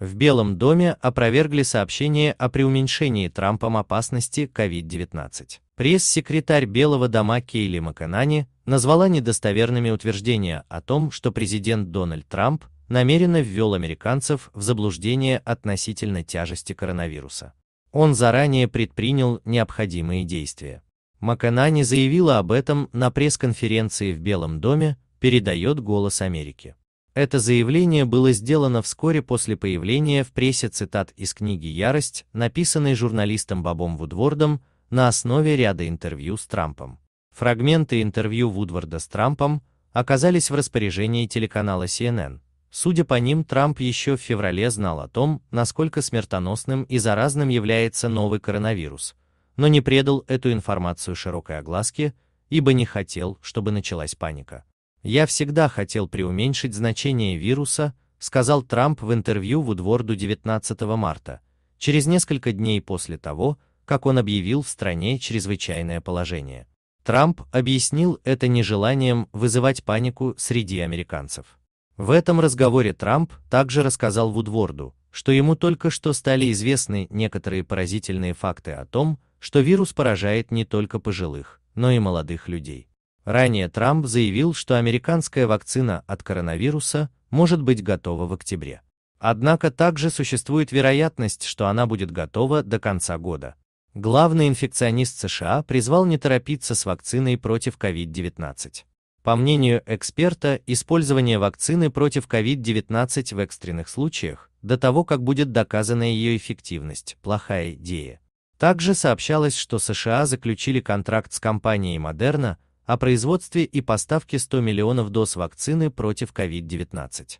В Белом доме опровергли сообщение о преуменьшении Трампом опасности COVID-19. Пресс-секретарь Белого дома Кейли Маканани назвала недостоверными утверждения о том, что президент Дональд Трамп намеренно ввел американцев в заблуждение относительно тяжести коронавируса. Он заранее предпринял необходимые действия. Маканани заявила об этом на пресс-конференции в Белом доме, передает «Голос Америки». Это заявление было сделано вскоре после появления в прессе цитат из книги «Ярость», написанной журналистом Бобом Вудвордом на основе ряда интервью с Трампом. Фрагменты интервью Вудворда с Трампом оказались в распоряжении телеканала CNN. Судя по ним, Трамп еще в феврале знал о том, насколько смертоносным и заразным является новый коронавирус, но не предал эту информацию широкой огласке, ибо не хотел, чтобы началась паника. «Я всегда хотел преуменьшить значение вируса», сказал Трамп в интервью Вудворду 19 марта, через несколько дней после того, как он объявил в стране чрезвычайное положение. Трамп объяснил это нежеланием вызывать панику среди американцев. В этом разговоре Трамп также рассказал Вудворду, что ему только что стали известны некоторые поразительные факты о том, что вирус поражает не только пожилых, но и молодых людей. Ранее Трамп заявил, что американская вакцина от коронавируса может быть готова в октябре. Однако также существует вероятность, что она будет готова до конца года. Главный инфекционист США призвал не торопиться с вакциной против COVID-19. По мнению эксперта, использование вакцины против COVID-19 в экстренных случаях, до того как будет доказана ее эффективность, плохая идея. Также сообщалось, что США заключили контракт с компанией Moderna о производстве и поставке 100 миллионов доз вакцины против COVID-19.